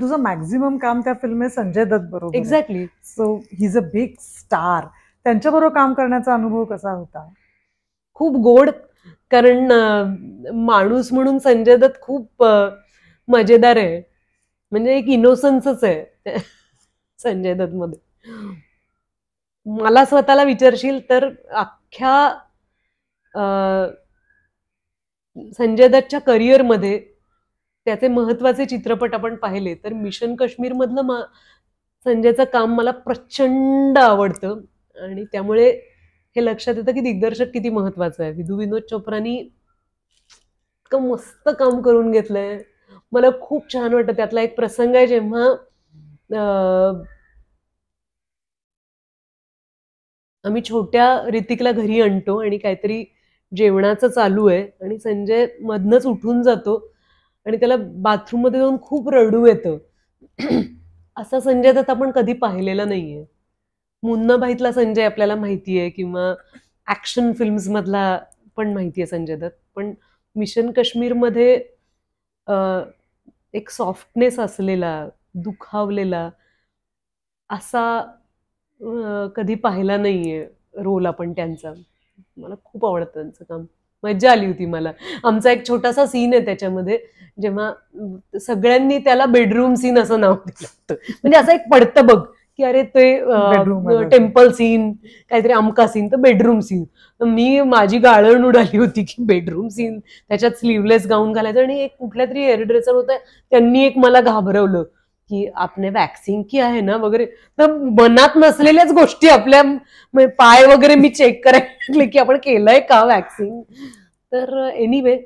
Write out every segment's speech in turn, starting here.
तुझं मॅक्झिमम काम त्या फिल्म संजय दत्त बरोबर exactly so he's a big star त्यांच्याबरोबर काम करण्याचा अनुभव कसा होता खूप गोड कारण माणूस म्हणून संजय दत्त खूप मजेदार आहे म्हणजे एक इनोसन्सच आहे संजय दत्त मध्ये मला स्वतःला विचारशील तर अख्ख्या संजय दत्तच्या करिअरमध्ये त्याचे महत्वाचे चित्रपट आपण पाहिले तर मिशन मधलं मा संजयचं काम मला प्रचंड आवडतं आणि त्यामुळे हे लक्षात येतं की दिग्दर्शक किती महत्वाचं आहे विधू विनोद चोप्रानी इतकं मस्त काम करून घेतलंय मला खूप छान वाटतं त्यातला एक प्रसंग आहे जेव्हा आम्ही छोट्या ऋतिकला घरी आणतो आणि काहीतरी जेवणाचं चालू आहे आणि संजय मधनच उठून जातो आणि त्याला बाथरूममध्ये जाऊन खूप रडू येतं असा संजय दत्त आपण कधी पाहिलेला नाहीये मुन्ना भाईतला संजय आपल्याला माहिती आहे किंवा ॲक्शन फिल्म्समधला पण माहिती आहे संजय दत्त पण मिशन काश्मीरमध्ये एक सॉफ्टनेस असलेला दुखावलेला असा कधी पाहिला नाहीये रोल आपण त्यांचा मला खूप आवडतं त्यांचं काम मज्जा आली होती मला आमचा एक छोटासा सीन आहे त्याच्यामध्ये जेव्हा सगळ्यांनी त्याला बेडरूम सीन असं नाव दिलं म्हणजे असं एक पडतं बघ की अरे ते टेम्पल सीन काहीतरी अमका सीन तर बेडरूम सीन मी माझी गाळण उडाली होती की बेडरूम सीन त्याच्यात स्लीवलेस गाऊन घालायचं आणि एक कुठल्या तरी हेअर ड्रेसर होता त्यांनी एक मला घाबरवलं की आपने वॅक्सिन की आहे ना वगैरे तर मनात नसलेल्याच गोष्टी आपल्या पाय वगैरे मी चेक करायला की आपण केलंय का वॅक्सिन तर एनिवे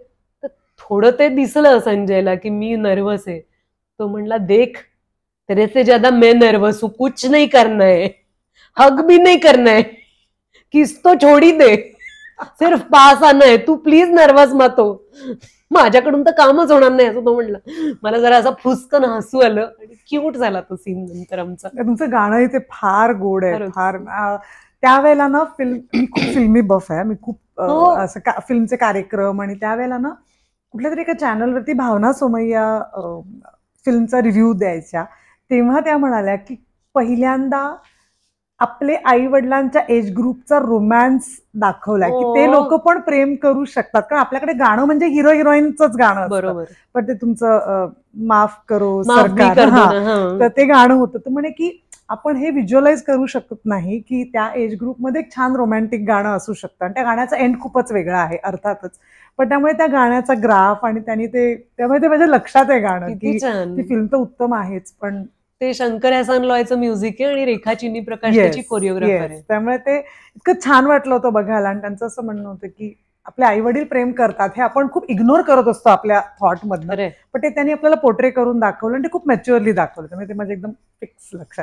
तर थोडं ते दिसलं संजयला की मी नर्वस आहे तो म्हणला देख तरी से ज्यादा मैं नर्वस हूं कुछ नाही करना आहे हग बी नाही करना आहे किस तो छोड़ी दे सिर्फ पास आना तू प्लीज नर्वस मत हो माझ्याकडून तर कामच होणार नाही असं तो म्हणलं मला जरा असं फुसकन हसू आलं आणि क्यूट झाला तो सीन नंतर आमचा तुमचं गाणं इथे फार गोड आहे फार त्यावेळेला ना फिल्म खूप फिल्मी बफ आहे मी खूप हो. असं का फिल्मचे कार्यक्रम आणि त्यावेळेला ना कुठल्या तरी एका चॅनलवरती भावना सोमय्या फिल्मचा रिव्ह्यू द्यायच्या तेव्हा त्या म्हणाल्या की पहिल्यांदा आपले आई वडिलांच्या एज ग्रुपचा रोमॅन्स दाखवलाय की ते हो. लोक पण प्रेम करू शकतात कारण आपल्याकडे गाणं म्हणजे हिरो हिरोईनच गाणं बरोबर पण ते तुमचं माफ करो सरकार तर ते गाणं होतं तर म्हणे की आपण हे व्हिज्युअलाइज करू शकत नाही की त्या एज ग्रुपमध्ये एक छान रोमॅन्टिक गाणं असू शकतं आणि त्या गाण्याचा एंड खूपच वेगळा आहे अर्थातच पण त्यामुळे त्या गाण्याचा ग्राफ आणि त्यांनी ते त्यामुळे ते माझ्या लक्षात आहे गाणं की ती फिल्म तर उत्तम आहेच पण ते शंकर हसन लॉयचं म्युझिक आहे आणि रेखा चिनी प्रकाश त्याची आहे त्यामुळे ते इतकं छान वाटलं होतं बघायला आणि त्यांचं असं म्हणणं होतं की आपले आई वडील प्रेम करतात हे आपण खूप इग्नोर करत असतो आपल्या थॉट मधनं पण ते त्यांनी आपल्याला पोर्ट्रे करून दाखवलं आणि ते खूप मॅच्युअरली दाखवलं त्यामुळे ते माझे एकदम फिक्स लक्षात